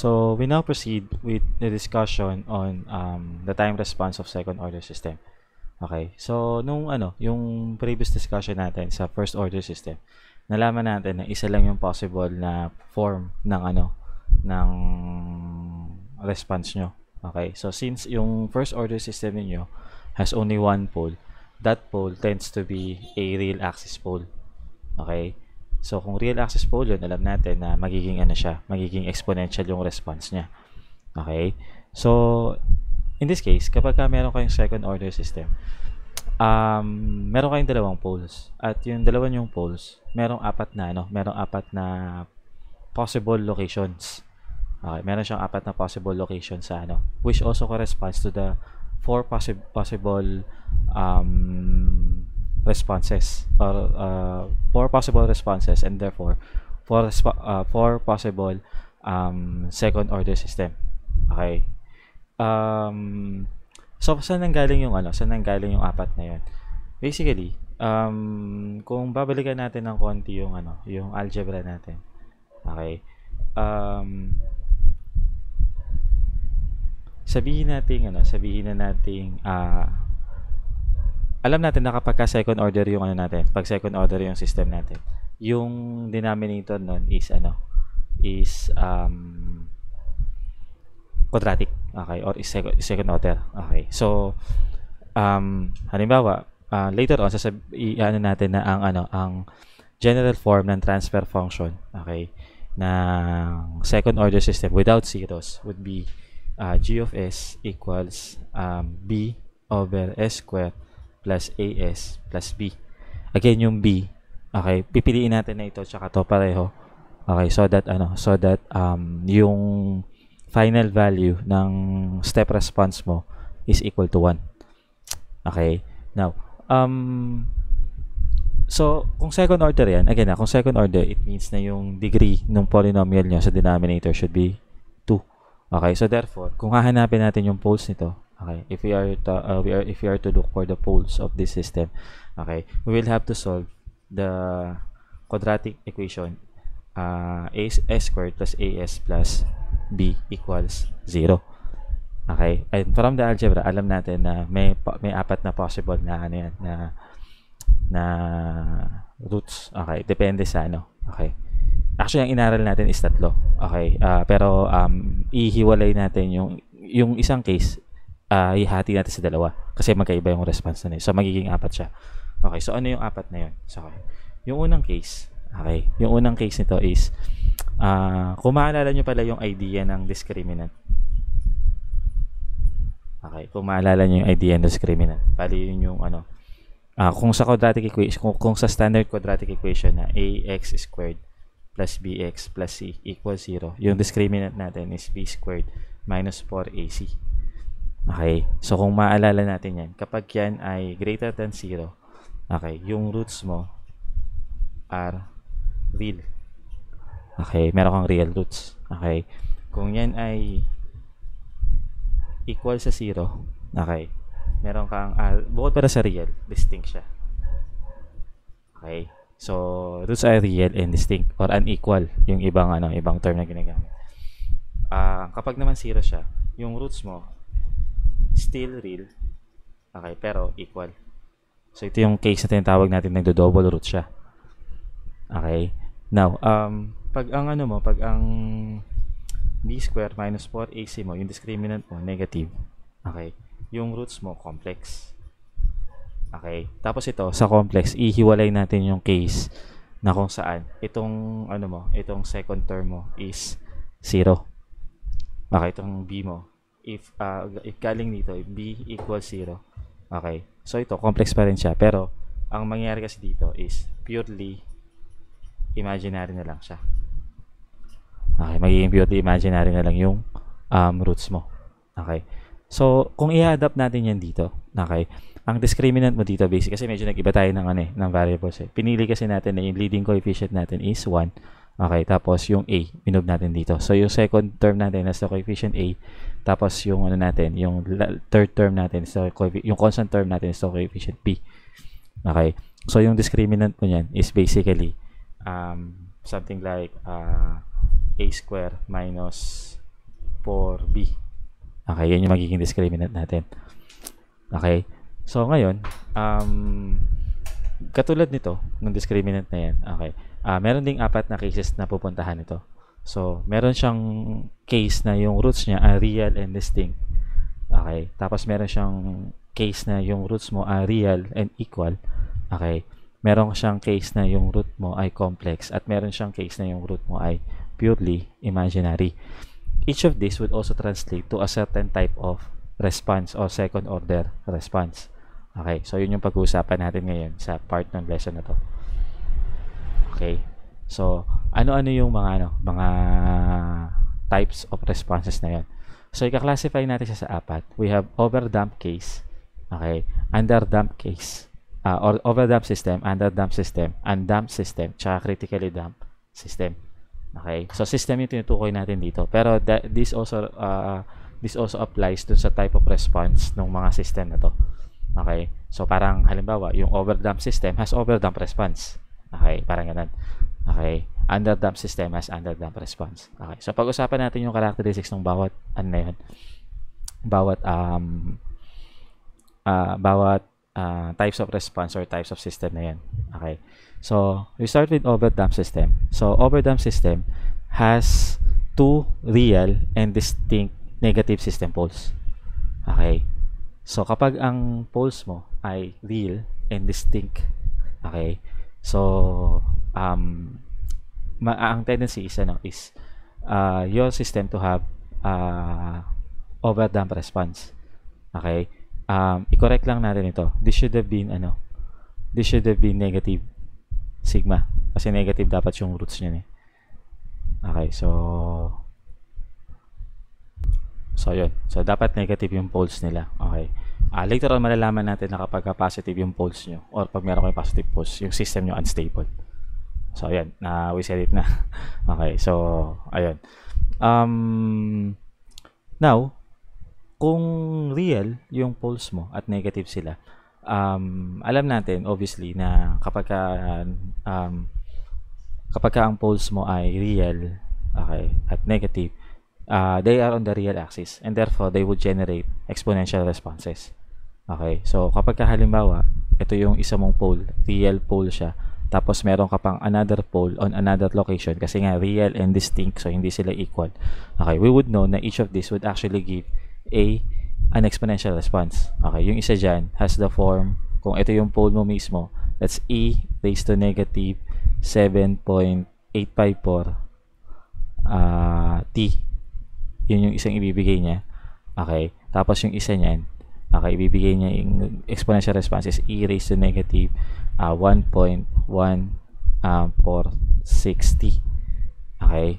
So we now proceed with the discussion on um, the time response of second order system. Okay, so nung ano, yung previous discussion natin sa first order system, nalaman natin na isa lang yung possible na form ng ano, ng response nyo. Okay, so since yung first order system niyo has only one pole, that pole tends to be a real axis pole. Okay, So kung real axis po yun, alam natin na magiging ano siya, magiging exponential yung response niya. Okay? So in this case, kapag ka meron kayong second order system, um, meron kayong dalawang poles at yung dalawa yung poles, merong apat na ano, merong apat na possible locations. Okay, meron siyang apat na possible locations sa ano, which also corresponds to the four possi- possible um, responses or uh, four possible responses and therefore four uh, four possible um, second order system. Okay. Um, so saan nanggaling yung ano? Saan nanggaling yung apat na 'yon? Basically, um, kung babalikan natin ng konti yung ano, yung algebra natin. Okay. Um, sabihin natin ano, sabihin na nating uh, alam natin na kapag second order yung ano natin, pag second order yung system natin, yung denominator nun is ano, is um, quadratic, okay, or is second, second order, okay. So, um, halimbawa, uh, later on, sasab- ano natin na ang ano, ang general form ng transfer function, okay, ng second order system without zeros would be uh, g of s equals um, b over s squared plus AS plus B. Again, yung B, okay, pipiliin natin na ito tsaka to pareho. Okay, so that ano, so that um yung final value ng step response mo is equal to 1. Okay? Now, um so kung second order 'yan, again, kung second order, it means na yung degree ng polynomial niya sa denominator should be 2. Okay? So therefore, kung hahanapin natin yung poles nito, okay if we are to, uh, we are if we are to look for the poles of this system okay we will have to solve the quadratic equation uh, a, a squared plus as plus b equals 0 okay and from the algebra alam natin na may may apat na possible na ano yan na na roots okay depende sa ano okay actually ang inaral natin is tatlo okay uh, pero um, ihiwalay natin yung yung isang case uh, ihati natin sa dalawa kasi magkaiba yung response na yun. So, magiging apat siya. Okay, so ano yung apat na yun? So, okay. Yung unang case, okay, yung unang case nito is, uh, kung maalala nyo pala yung idea ng discriminant. Okay, kung maalala nyo yung idea ng discriminant. Bali yun yung ano, uh, kung sa quadratic equation, kung, kung sa standard quadratic equation na ax squared plus bx plus c equals 0, yung discriminant natin is b squared minus 4ac. Okay? So, kung maalala natin yan, kapag yan ay greater than 0, okay, yung roots mo are real. Okay? Meron kang real roots. Okay? Kung yan ay equal sa 0, okay, meron kang, uh, bukod para sa real, distinct siya. Okay? So, roots are real and distinct or unequal yung ibang ano, ibang term na ginagamit. Uh, kapag naman 0 siya, yung roots mo still real. Okay, pero equal. So, ito yung case na tinatawag natin, nagdo-double root siya. Okay? Now, um, pag ang ano mo, pag ang b square minus 4ac mo, yung discriminant mo, negative. Okay? Yung roots mo, complex. Okay? Tapos ito, sa complex, ihiwalay natin yung case na kung saan itong ano mo, itong second term mo is 0. Okay, itong b mo if uh, if galing dito b equals 0 okay so ito complex pa rin siya pero ang mangyayari kasi dito is purely imaginary na lang siya okay magiging purely imaginary na lang yung um, roots mo okay so kung i-adapt natin yan dito okay ang discriminant mo dito basically kasi medyo nag-iba tayo ng ano eh, ng variables eh. pinili kasi natin na yung leading coefficient natin is 1 Okay, tapos yung A, minove natin dito. So, yung second term natin is the coefficient A. Tapos yung ano natin, yung third term natin is yung constant term natin is the coefficient B. Okay. So, yung discriminant mo niyan is basically um, something like uh, A square minus 4B. Okay, yan yung magiging discriminant natin. Okay. So, ngayon, um, katulad nito, ng discriminant na yan, okay, uh, meron ding apat na cases na pupuntahan ito. So, meron siyang case na yung roots niya are real and distinct. Okay. Tapos meron siyang case na yung roots mo are real and equal. Okay. Meron siyang case na yung root mo ay complex at meron siyang case na yung root mo ay purely imaginary. Each of these would also translate to a certain type of response or second order response. Okay, so yun yung pag-uusapan natin ngayon sa part ng lesson na to. Okay? So, ano-ano yung mga ano, mga types of responses na yan? So, i-classify natin siya sa apat. We have overdump case, okay? Underdump case, uh, or overdump system, underdump system, undump system, tsaka critically dump system. Okay? So, system yung tinutukoy natin dito. Pero that, this also uh, this also applies dun sa type of response ng mga system na to. Okay? So, parang halimbawa, yung overdump system has overdump response. Okay, parang ganun. Okay, underdump system has underdump response. Okay, so pag-usapan natin yung characteristics ng bawat, ano na yun, bawat, um, uh, bawat uh, types of response or types of system na yan. Okay, so we start with overdump system. So overdump system has two real and distinct negative system poles. Okay, so kapag ang poles mo ay real and distinct, okay, So, um, ma- ah, ang tendency is, ano, is uh, your system to have uh, ah, overdamped response. Okay? Um, i-correct lang natin ito. This should have been, ano, this should have been negative sigma. Kasi negative dapat yung roots niya eh. Okay, so, so, yun. So, dapat negative yung poles nila. Okay. Uh, later on, malalaman natin na kapag positive yung pulse nyo or pag meron kayo positive pulse, yung system nyo unstable. So, ayan. Na uh, we said it na. okay. So, ayan. Um, now, kung real yung pulse mo at negative sila, um, alam natin, obviously, na kapag ka, um, kapag ka ang pulse mo ay real okay, at negative, uh, they are on the real axis and therefore they would generate exponential responses. Okay, so kapag ka halimbawa, ito yung isa mong pole, real pole siya. Tapos meron ka pang another pole on another location kasi nga real and distinct so hindi sila equal. Okay, we would know na each of these would actually give a an exponential response. Okay, yung isa dyan has the form, kung ito yung pole mo mismo, that's e raised to negative 7.854 uh, ah, t. Yun yung isang ibibigay niya. Okay, tapos yung isa niyan, Okay, ibibigay niya yung exponential response is e raised to negative uh, 1.1460. Uh, okay?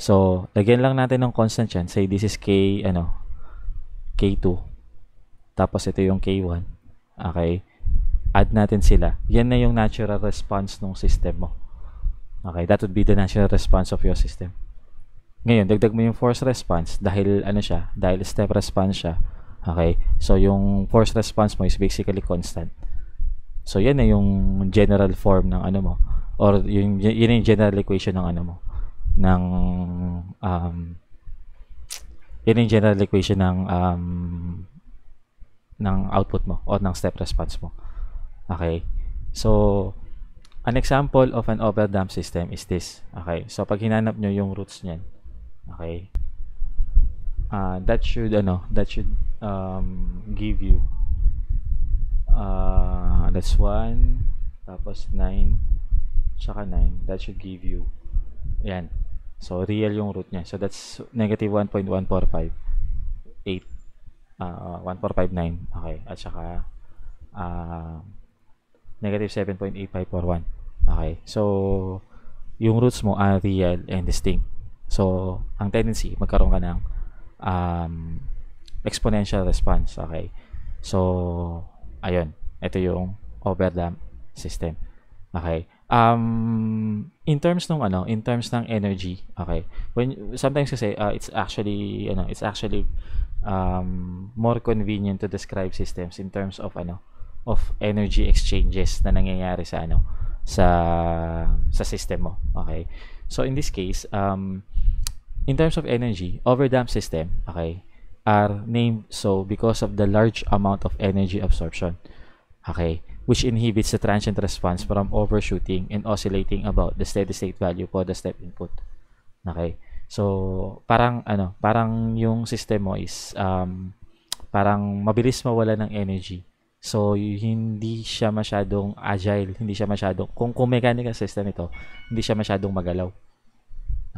So, lagyan lang natin ng constant yan. Say, this is k, ano, k2. Tapos, ito yung k1. Okay? Add natin sila. Yan na yung natural response ng system mo. Okay? That would be the natural response of your system. Ngayon, dagdag mo yung force response dahil ano siya, dahil step response siya Okay? So, yung force response mo is basically constant. So, yan na yung general form ng ano mo. Or, yung, yun yung general equation ng ano mo. Ng, um, yun yung general equation ng, um, ng output mo or ng step response mo. Okay? So, an example of an overdamped system is this. Okay? So, pag hinanap nyo yung roots niyan, okay? Uh, that should, ano, that should um, give you uh, that's 1 tapos 9 tsaka 9 that should give you yan so real yung root niya so that's negative 1.145 8 uh, 1459 okay at saka uh, 7.8541 okay so yung roots mo are real and distinct so ang tendency magkaroon ka ng um, exponential response. Okay. So, ayun. Ito yung overdamp system. Okay. Um, in terms ng ano, in terms ng energy, okay. When sometimes kasi uh, it's actually, ano, it's actually um, more convenient to describe systems in terms of ano, of energy exchanges na nangyayari sa ano, sa sa system mo. Okay. So in this case, um, in terms of energy, overdamp system, okay are named so because of the large amount of energy absorption. Okay, which inhibits the transient response from overshooting and oscillating about the steady state value for the step input. Okay. So, parang ano, parang yung system mo is um, parang mabilis mawala ng energy. So, hindi siya masyadong agile, hindi siya masyadong kung kung mechanical system ito, hindi siya masyadong magalaw.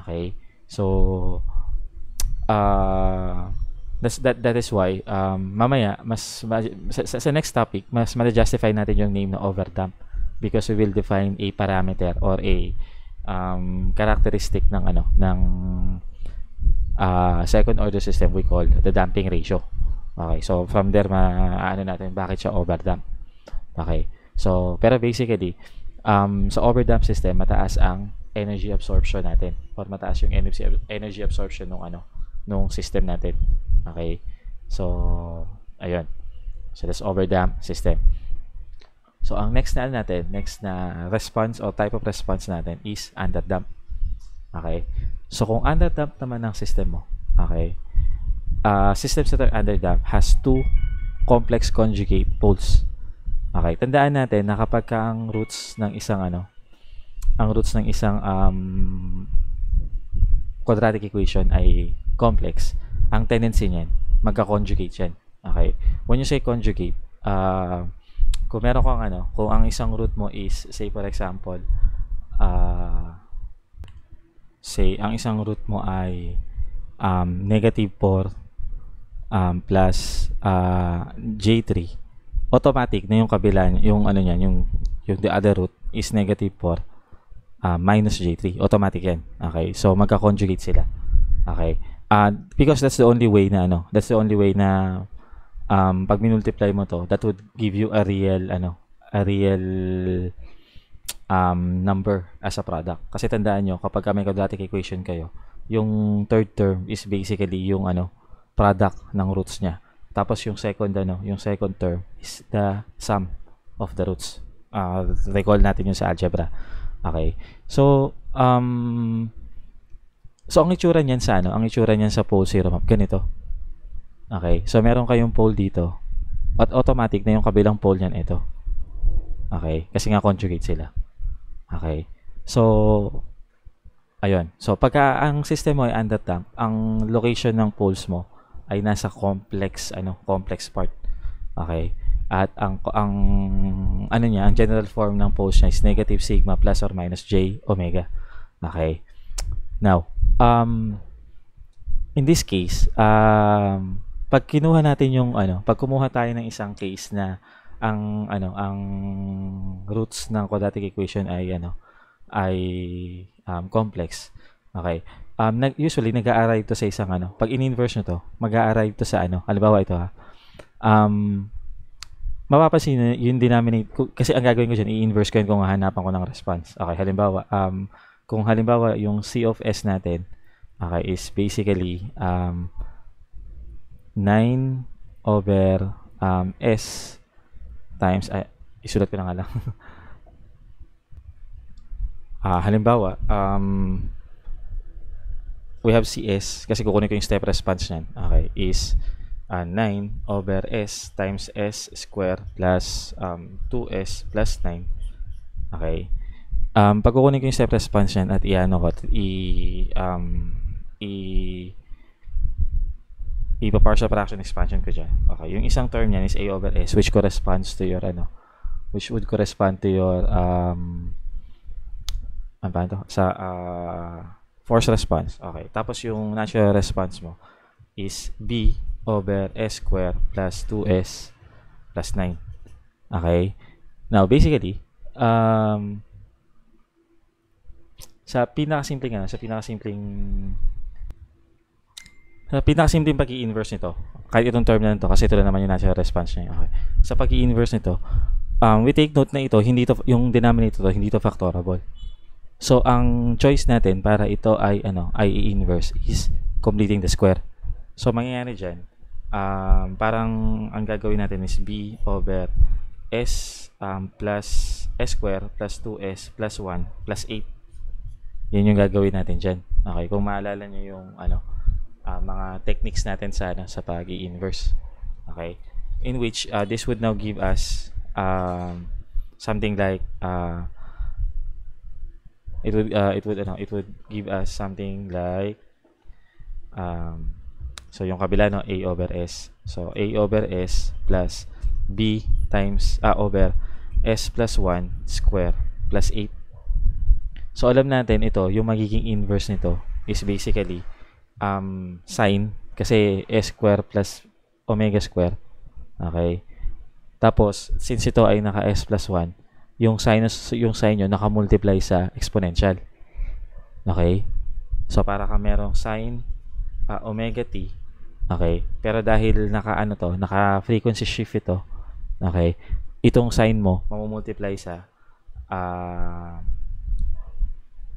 Okay? So, ah uh, That's, that, that is why, um, mamaya, mas, sa, sa next topic, mas ma-justify natin yung name na overdump because we will define a parameter or a um, characteristic ng ano ng uh, second order system we call the damping ratio. Okay, so from there ma ano natin bakit siya overdamp. Okay. So, pero basically um, sa overdamp system mataas ang energy absorption natin or mataas yung energy energy absorption ng ano nung system natin. Okay? So, ayun. So, that's overdamp system. So, ang next na ano natin, next na response or type of response natin is underdamp. Okay? So, kung underdamp naman ang system mo, okay, uh, ah, systems that are underdamp has two complex conjugate poles. Okay, tandaan natin na kapag ka ang roots ng isang ano, ang roots ng isang um, quadratic equation ay complex, ang tendency niyan, magka-conjugate yan. Okay? When you say conjugate, uh, kung meron kang ano, kung ang isang root mo is, say for example, uh, say, ang isang root mo ay um, negative 4 um, plus uh, ah, J3, automatic na yung kabila, yung ano niyan, yung, yung the other root is negative 4 uh, minus J3. Automatic yan. Okay? So, magka-conjugate sila. Okay? uh, because that's the only way na ano, that's the only way na um, pag minultiply mo to, that would give you a real ano, a real um, number as a product. Kasi tandaan nyo, kapag may quadratic equation kayo, yung third term is basically yung ano, product ng roots niya. Tapos yung second ano, yung second term is the sum of the roots. Uh, recall natin yun sa algebra. Okay. So, um, So, ang itsura niyan sa ano? Ang itsura niyan sa pole zero map, ganito. Okay, so meron kayong pole dito. At automatic na yung kabilang pole niyan, ito. Okay, kasi nga conjugate sila. Okay, so, ayun. So, pagka ang system mo ay underdamped, ang location ng poles mo ay nasa complex, ano, complex part. Okay, at ang ang ano niya, ang general form ng poles niya is negative sigma plus or minus j omega. Okay. Now, um, in this case, um, pag kinuha natin yung ano, pag kumuha tayo ng isang case na ang ano, ang roots ng quadratic equation ay ano, ay um, complex. Okay. Um, nag, usually nag-a-arrive to sa isang ano, pag in-inverse nito, mag-a-arrive to sa ano, halimbawa ito ha. Um, mapapansin yun, yung denominator, kasi ang gagawin ko diyan i-inverse ko yun kung hahanapan ko ng response. Okay, halimbawa, um, kung halimbawa yung C of S natin okay, is basically um, 9 over um, S times, ay, isulat ko na nga lang. ah, halimbawa, um, we have CS, kasi kukunin ko yung step response niyan, okay, is uh, ah, 9 over S times S square plus um, 2S plus 9. Okay um, pag pagkukunin ko yung step response yan at i-ano at i, um, i, ipa-partial fraction expansion ko dyan. Okay, yung isang term niyan is A over S which corresponds to your ano, which would correspond to your um, ano ba ito? Sa uh, force response. Okay, tapos yung natural response mo is B over S square plus 2S plus 9. Okay? Now, basically, um, sa pinakasimpleng ano, sa pinakasimpleng sa pinakasimpleng pag inverse nito, kahit itong term na nito, kasi ito lang naman yung natural response niya. Okay. Sa pag inverse nito, um, we take note na ito, hindi to, yung denominator to, hindi to factorable. So, ang choice natin para ito ay, ano, ay inverse is completing the square. So, mangyayari dyan, um, parang ang gagawin natin is B over S um, plus S square plus 2S plus 1 plus 8 yun yung gagawin natin dyan. Okay, kung maalala nyo yung ano, uh, mga techniques natin sana sa ano, pag inverse Okay? In which, uh, this would now give us um, something like uh, it would uh, it would ano, it would give us something like um, so yung kabila no a over s so a over s plus b times a over s plus 1 square plus 8 So alam natin ito, yung magiging inverse nito is basically um, sine kasi s square plus omega square. Okay? Tapos, since ito ay naka s plus 1, yung sinus, yung sine nyo naka-multiply sa exponential. Okay? So, para ka merong sine uh, omega t. Okay? Pero dahil naka ano to, naka frequency shift ito. Okay? Itong sine mo mamumultiply sa uh,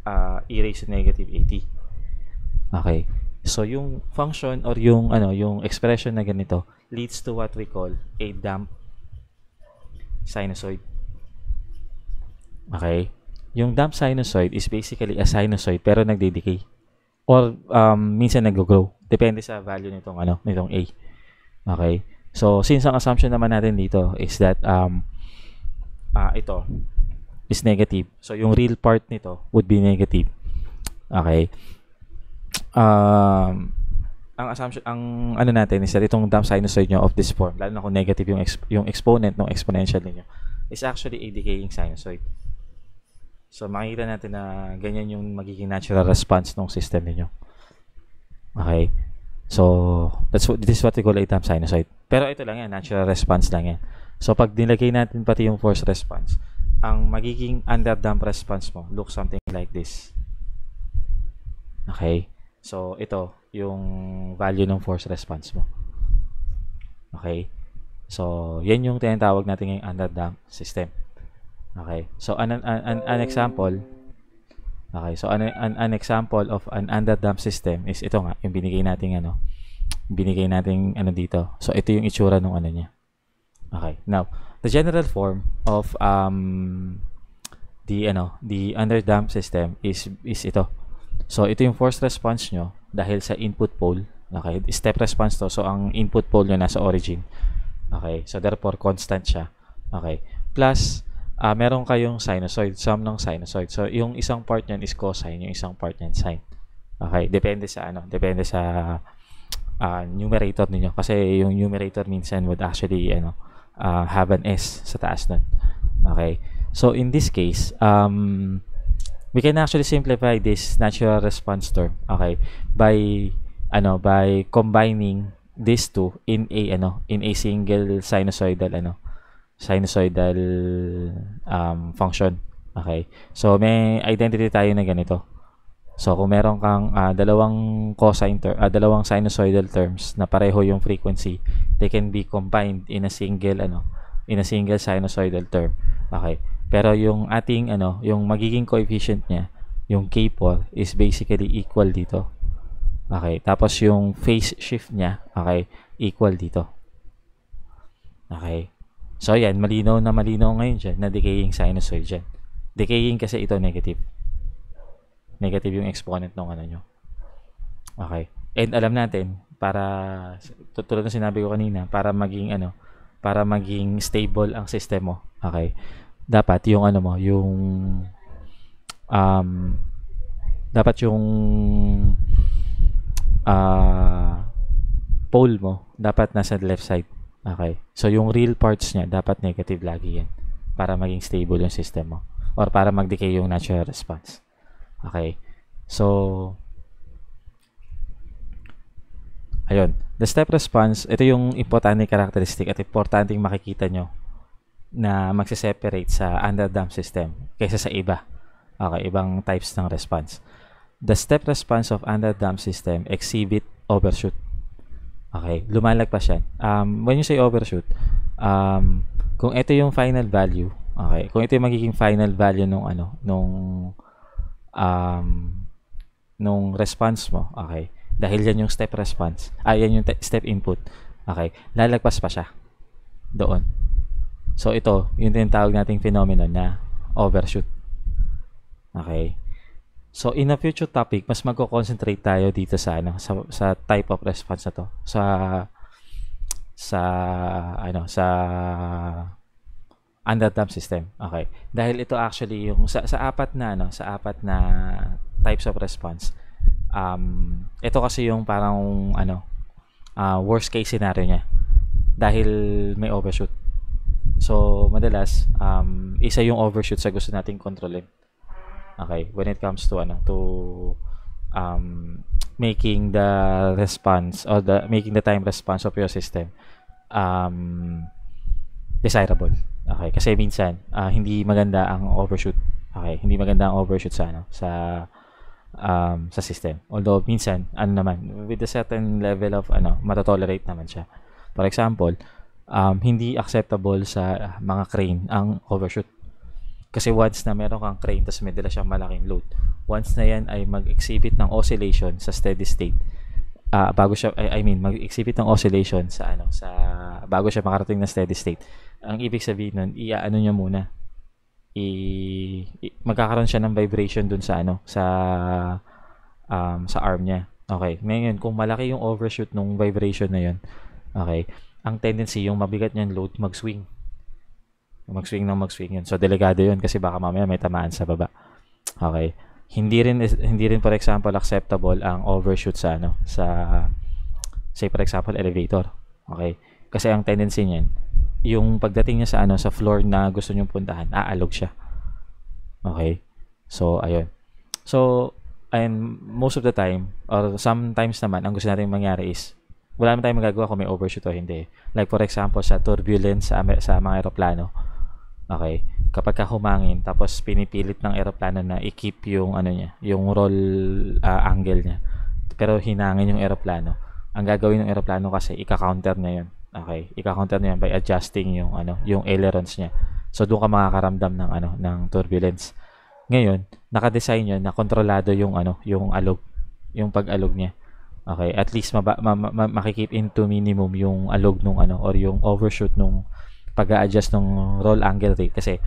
uh, ah, e raised to negative 80. Okay. So yung function or yung ano, yung expression na ganito leads to what we call a damp sinusoid. Okay? Yung damp sinusoid is basically a sinusoid pero nagde-decay or um, minsan nag-grow. Depende sa value nitong ano, nitong A. Okay? So since ang assumption naman natin dito is that um uh, ito is negative. So, yung real part nito would be negative. Okay? Um, ang assumption, ang ano natin is that itong dump sinusoid nyo of this form, lalo na kung negative yung, exp- yung exponent ng exponential ninyo, is actually a decaying sinusoid. So, makikita natin na ganyan yung magiging natural response ng system ninyo. Okay? So, that's what, this is what we call a dump sinusoid. Pero ito lang yan, natural response lang yan. So, pag nilagay natin pati yung force response, ang magiging underdump response mo look something like this. Okay? So, ito yung value ng force response mo. Okay? So, yan yung tinatawag natin ngayong underdump system. Okay? So, an, an, an, an example, okay, so an, an, an example of an underdump system is ito nga, yung binigay natin ano, binigay natin ano dito. So, ito yung itsura ng ano niya. Okay. Now, the general form of um, the ano, the underdamp system is is ito. So ito yung force response nyo dahil sa input pole. Okay, step response to. So ang input pole nyo nasa origin. Okay, so therefore constant siya. Okay. Plus uh, meron kayong sinusoid, sum ng sinusoid. So yung isang part niyan is cosine, yung isang part niyan sine. Okay, depende sa ano, depende sa uh, numerator niyo kasi yung numerator minsan would actually ano uh, have an S sa taas nun. Okay. So, in this case, um, we can actually simplify this natural response term, okay, by, ano, by combining these two in a, ano, in a single sinusoidal, ano, sinusoidal um, function. Okay. So, may identity tayo na ganito. So kung meron kang uh, dalawang cosine ter- uh, dalawang sinusoidal terms na pareho yung frequency, they can be combined in a single ano, in a single sinusoidal term. Okay. Pero yung ating ano, yung magiging coefficient niya, yung k-pole is basically equal dito. Okay. Tapos yung phase shift niya, okay, equal dito. Okay. So yan, malinaw na malinaw ngayon dyan na decaying sinusoid dyan. Decaying kasi ito negative negative yung exponent ng ano nyo. Okay. And alam natin, para, tulad ng sinabi ko kanina, para maging ano, para maging stable ang system mo. Okay. Dapat yung ano mo, yung um, dapat yung uh, pole mo dapat nasa left side. Okay. So yung real parts niya dapat negative lagi yan para maging stable yung system mo or para mag-decay yung natural response. Okay. So, ayun. The step response, ito yung importante characteristic at importante makikita nyo na magse-separate sa underdump system kaysa sa iba. Okay, ibang types ng response. The step response of underdump system exhibit overshoot. Okay, lumalagpas yan. Um, when you say overshoot, um, kung ito yung final value, okay, kung ito yung magiging final value nung ano, nung um, nung response mo. Okay. Dahil yan yung step response. Ah, yan yung step input. Okay. Lalagpas pa siya doon. So, ito, yung tinatawag nating phenomenon na overshoot. Okay. So, in a future topic, mas magko-concentrate tayo dito sa ano, sa, sa type of response na to. Sa sa ano, sa under system. Okay. Dahil ito actually yung sa, sa apat na ano, sa apat na types of response. Um, ito kasi yung parang ano uh, worst case scenario niya dahil may overshoot. So, madalas um, isa yung overshoot sa gusto nating kontrolin. Okay, when it comes to ano to um, making the response or the making the time response of your system um, desirable. Okay, kasi minsan uh, hindi maganda ang overshoot. Okay, hindi maganda ang overshoot sa ano, sa um, sa system. Although minsan ano naman with a certain level of ano, matotolerate naman siya. For example, um, hindi acceptable sa mga crane ang overshoot. Kasi once na meron kang crane, tapos may dala siyang malaking load, once na yan ay mag-exhibit ng oscillation sa steady state, uh, bago siya, I, I mean, mag-exhibit ng oscillation sa ano, sa, bago siya makarating na steady state, ang ibig sabihin nun, iaano niya muna. I, i magkakaroon siya ng vibration dun sa ano, sa um, sa arm niya. Okay. Ngayon, kung malaki yung overshoot nung vibration na yun, okay, ang tendency yung mabigat niyan load mag-swing. Mag-swing ng mag-swing yun. So, delikado yun kasi baka mamaya may tamaan sa baba. Okay. Hindi rin hindi rin for example acceptable ang overshoot sa ano sa say for example elevator. Okay? Kasi ang tendency niyan yung pagdating niya sa ano sa floor na gusto niyong puntahan, aalog siya. Okay? So ayun. So and most of the time or sometimes naman ang gusto nating mangyari is wala naman tayong magagawa kung may overshoot o hindi. Like for example sa turbulence sa, sa mga eroplano. Okay? Kapag ka humangin tapos pinipilit ng eroplano na i-keep yung ano niya, yung roll uh, angle niya. Pero hinangin yung eroplano. Ang gagawin ng eroplano kasi ika-counter niya 'yon. Okay, i counter niyo yan by adjusting yung ano, yung ailerons niya. So doon ka makakaramdam ng ano, ng turbulence. Ngayon, naka-design 'yon na kontrolado yung ano, yung alog, yung pag-alog niya. Okay, at least ma, ma, ma, makikip into minimum yung alog nung ano or yung overshoot nung pag-adjust nung roll angle rate kasi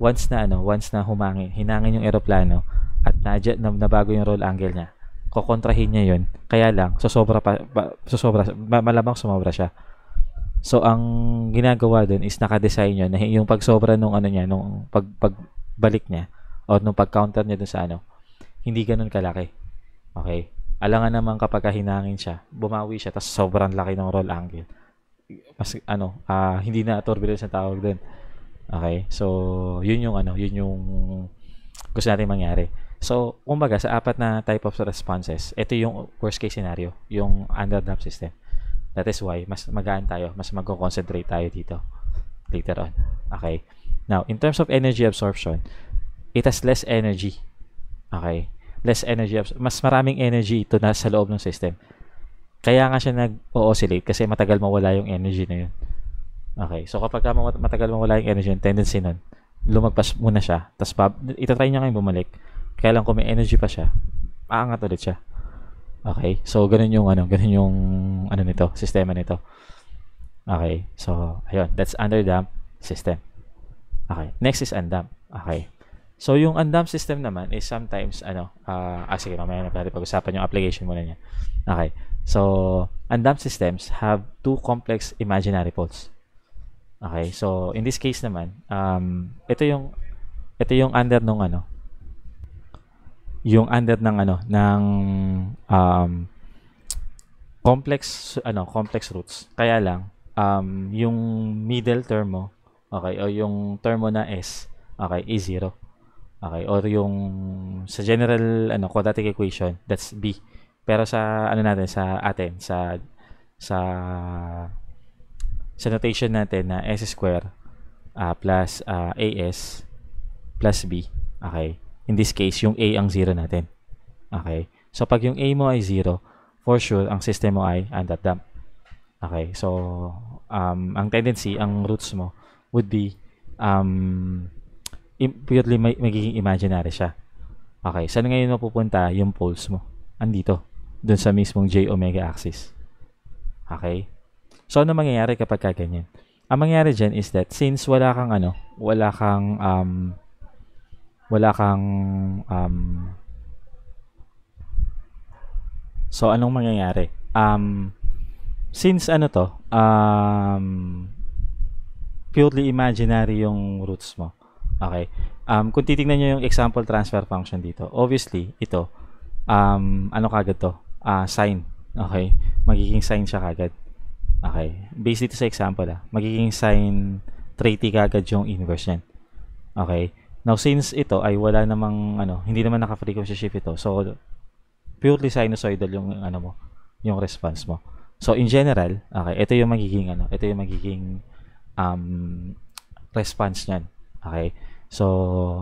once na ano, once na humangin, hinangin yung eroplano at na, na, nabago yung roll angle niya, kokontrahin niya 'yon. Kaya lang, sosobra pa, pa sosobra, ma, malamang sumobra siya. So ang ginagawa doon is naka-design niya na yung pagsobra nung ano niya nung pag pagbalik niya o nung pag-counter niya doon sa ano hindi ganoon kalaki. Okay? Alangan naman kapag hinangin siya, bumawi siya tapos sobrang laki ng roll angle. Mas ano, uh, hindi na turbulence ang tawag doon. Okay? So, yun yung ano, yun yung gusto natin mangyari. So, kumbaga sa apat na type of responses, ito yung worst case scenario, yung underdog system. That is why, mas magaan tayo, mas magko-concentrate tayo dito later on. Okay. Now, in terms of energy absorption, it has less energy. Okay. Less energy. Mas maraming energy ito na sa loob ng system. Kaya nga siya nag-oscillate kasi matagal mawala yung energy na yun. Okay. So, kapag matagal mawala yung energy, yung tendency nun, lumagpas muna siya. Tapos, itatry niya ngayon bumalik. Kaya lang kung may energy pa siya, aangat ulit siya. Okay? So, ganun yung, ano, ganun yung, ano nito, sistema nito. Okay? So, ayun. That's underdamp system. Okay. Next is undamp. Okay. So, yung undamp system naman is sometimes, ano, uh, ah, sige, mamaya na natin pag-usapan yung application muna niya. Okay. So, undamp systems have two complex imaginary poles. Okay. So, in this case naman, um, ito yung, ito yung under nung, ano, yung under ng ano ng um, complex ano complex roots kaya lang um, yung middle term mo okay o yung term mo na s okay is zero okay or yung sa general ano quadratic equation that's b pero sa ano natin sa atin sa sa sa notation natin na s square uh, plus uh, ah, as plus b okay in this case, yung A ang 0 natin. Okay? So, pag yung A mo ay 0, for sure, ang system mo ay undadump. Okay? So, um, ang tendency, ang roots mo would be um, purely may, magiging imaginary siya. Okay, saan ngayon mapupunta yung poles mo? Andito, Doon sa mismong J omega axis. Okay? So, ano mangyayari kapag ka ganyan? Ang mangyayari dyan is that since wala kang ano, wala kang um, wala kang um, So anong mangyayari? Um since ano to, um purely imaginary yung roots mo. Okay. Um kung titingnan niyo yung example transfer function dito, obviously ito um ano kagad to? Uh, ah, sign. Okay. Magiging sign siya kagad. Okay. Based dito sa example ah. Magiging sign 3t kagad yung inverse niyan. Okay. Now, since ito ay wala namang, ano, hindi naman naka-frequency shift ito. So, purely sinusoidal yung, ano mo, yung response mo. So, in general, okay, ito yung magiging, ano, ito yung magiging um, response niyan. Okay? So,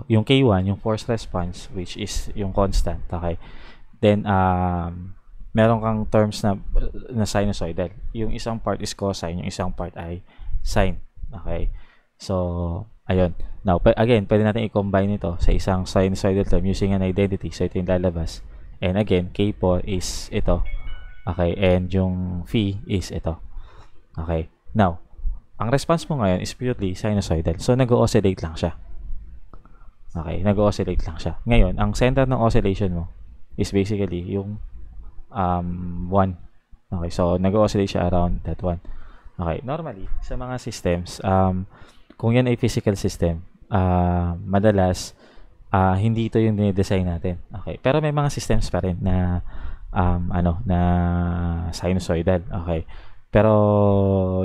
yung K1, yung force response, which is yung constant, okay? Then, um, meron kang terms na, na sinusoidal. Yung isang part is cosine, yung isang part ay sine. Okay? So, Ayun. Now, again, pwede natin i-combine ito sa isang sinusoidal term using an identity. So, ito yung lalabas. And again, K4 is ito. Okay, and yung phi is ito. Okay. Now, ang response mo ngayon is purely sinusoidal. So, nag-oscillate lang siya. Okay, nag-oscillate lang siya. Ngayon, ang center ng oscillation mo is basically yung um, 1. Okay, so nag-oscillate siya around that 1. Okay, normally, sa mga systems, um, kung yan ay physical system, uh, madalas uh, hindi ito yung dinidesign natin. Okay. Pero may mga systems pa rin na um, ano na sinusoidal. Okay. Pero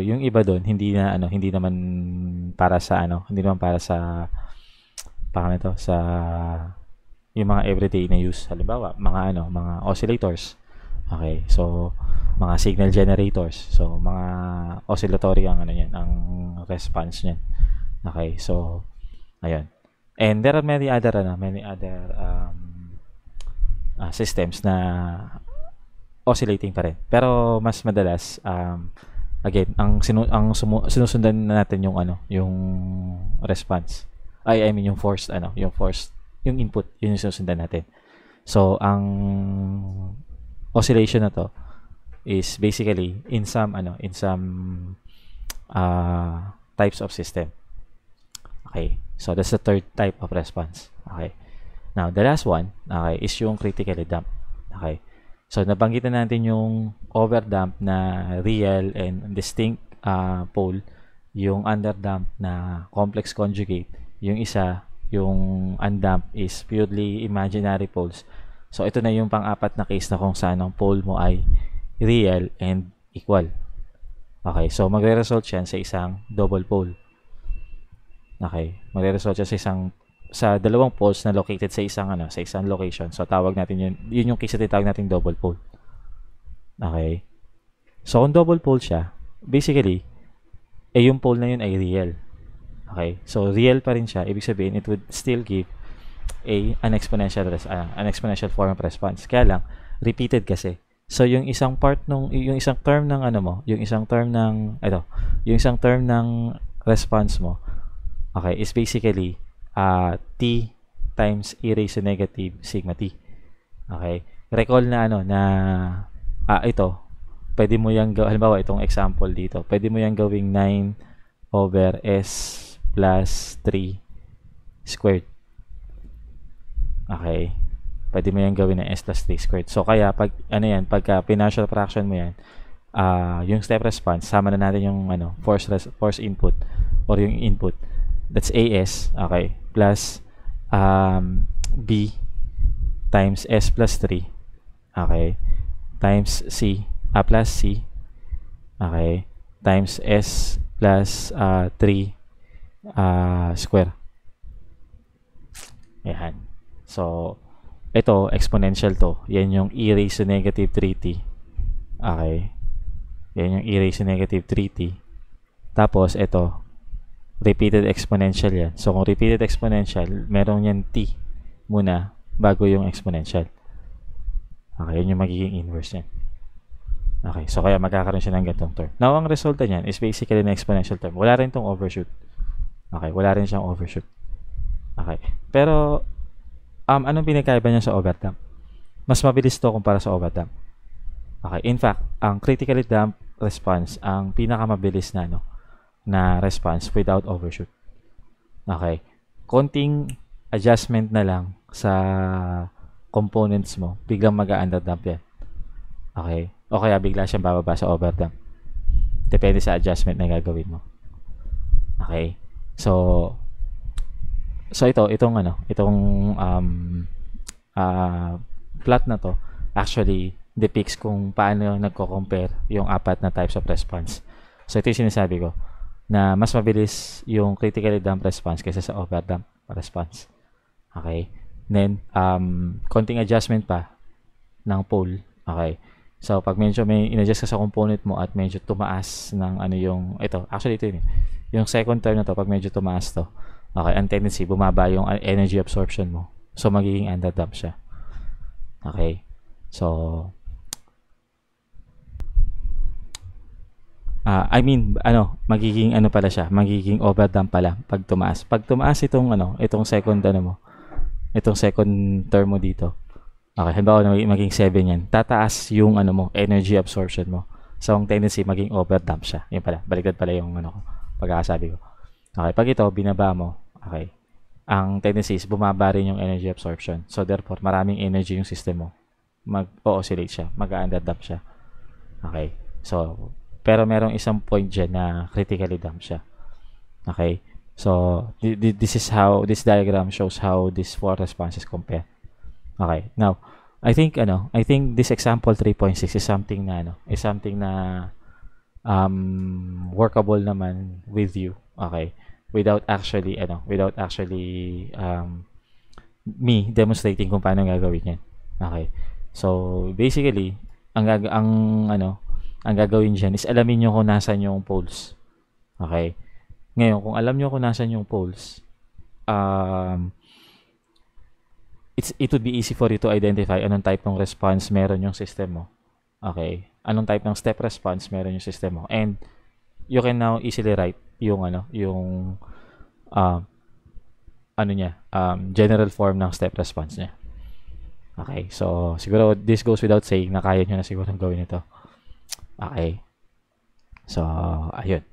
yung iba doon hindi na ano hindi naman para sa ano, hindi naman para sa paano to sa yung mga everyday na use halimbawa mga ano mga oscillators Okay, so mga signal generators. So mga oscillatory ang ano niyan, ang response niyan. Okay, so ayun. And there are many other ano, many other um, uh, systems na oscillating pa rin. Pero mas madalas um, again, ang sinu ang sumu sinusundan na natin yung ano, yung response. Ay I mean yung force ano, yung force, yung input, yun yung sinusundan natin. So ang oscillation na to is basically in some ano in some uh, types of system okay so that's the third type of response okay now the last one okay is yung critically damped okay so nabanggit na natin yung overdamp na real and distinct uh, pole yung underdamp na complex conjugate yung isa yung undamp is purely imaginary poles So, ito na yung pang-apat na case na kung saan ang pole mo ay real and equal. Okay, so magre-result siya sa isang double pole. Okay, magre-result siya sa isang sa dalawang poles na located sa isang ano, sa isang location. So tawag natin yun, yun yung case na tinatawag nating double pole. Okay. So kung double pole siya, basically eh yung pole na yun ay real. Okay? So real pa rin siya, ibig sabihin it would still give A, an exponential, res, uh, an exponential form of response. Kaya lang, repeated kasi. So, yung isang part nung, yung isang term ng ano mo, yung isang term ng, ito, yung isang term ng response mo, okay, is basically uh, t times e raised to negative sigma t. Okay? Recall na ano, na, uh, ito, pwede mo yung, halimbawa, itong example dito, pwede mo yung gawing 9 over s plus 3 squared. Okay. Pwede mo yan gawin ng S plus T squared. So, kaya pag, ano yan, pagka financial fraction mo yan, uh, yung step response, sama na natin yung ano, force, res force input or yung input. That's AS, okay, plus um, B times S plus 3, okay, times C, A uh, plus C, okay, times S plus uh, 3 uh, square. Ayan. So, ito, exponential to. Yan yung e raised to negative 3t. Okay. Yan yung e raised to negative 3t. Tapos, ito, repeated exponential yan. So, kung repeated exponential, meron yan t muna bago yung exponential. Okay, yun yung magiging inverse niyan. Okay, so kaya magkakaroon siya ng ganitong term. Now, ang resulta niyan is basically na exponential term. Wala rin tong overshoot. Okay, wala rin siyang overshoot. Okay, pero Um, anong pinagkaiba niya sa over Mas mabilis to kumpara sa over Okay, in fact, ang critically dump response ang pinakamabilis na no na response without overshoot. Okay. Konting adjustment na lang sa components mo, biglang mag-underdump yan. Okay. O kaya bigla siyang bababa sa overdump. Depende sa adjustment na gagawin mo. Okay. So, so ito, itong ano, itong um, uh, plot na to actually depicts kung paano nagko-compare yung apat na types of response. So ito yung sinasabi ko na mas mabilis yung critically dump response kaysa sa overdump response. Okay? Then, um, konting adjustment pa ng poll Okay? So, pag medyo may inadjust ka sa component mo at medyo tumaas ng ano yung, ito, actually ito yun, eh. yung second term na to, pag medyo tumaas to, Okay, ang tendency, bumaba yung e- energy absorption mo. So, magiging underdump siya. Okay? So, uh, I mean, ano, magiging ano pala siya, magiging overdump pala pag tumaas. Pag tumaas itong ano, itong second ano mo, itong second term mo dito. Okay, halimbawa na maging 7 yan. Tataas yung ano mo, energy absorption mo. So, ang tendency maging overdump siya. Yun pala, baligtad pala yung ano ko, pagkakasabi ko. Okay, pag ito, binaba mo, Okay. Ang tendency is bumaba rin yung energy absorption. So therefore, maraming energy yung system mo. Mag-oscillate siya, mag-underdump siya. Okay. So, pero merong isang point dyan na critically damped siya. Okay. So, this is how, this diagram shows how these four responses compare. Okay. Now, I think ano, I think this example 3.6 is something na ano, is something na um workable naman with you. Okay without actually ano, without actually um, me demonstrating kung paano gagawin yan. Okay. So basically, ang ang ano, ang gagawin diyan is alamin niyo kung nasaan yung poles. Okay? Ngayon, kung alam niyo kung nasaan yung poles, um, it's, it would be easy for you to identify anong type ng response meron yung system mo. Okay? Anong type ng step response meron yung system mo. And you can now easily write yung ano, yung uh, ano niya, um, general form ng step response niya. Okay, so siguro this goes without saying na kaya niyo na siguro gawin ito. Okay. So, ayun.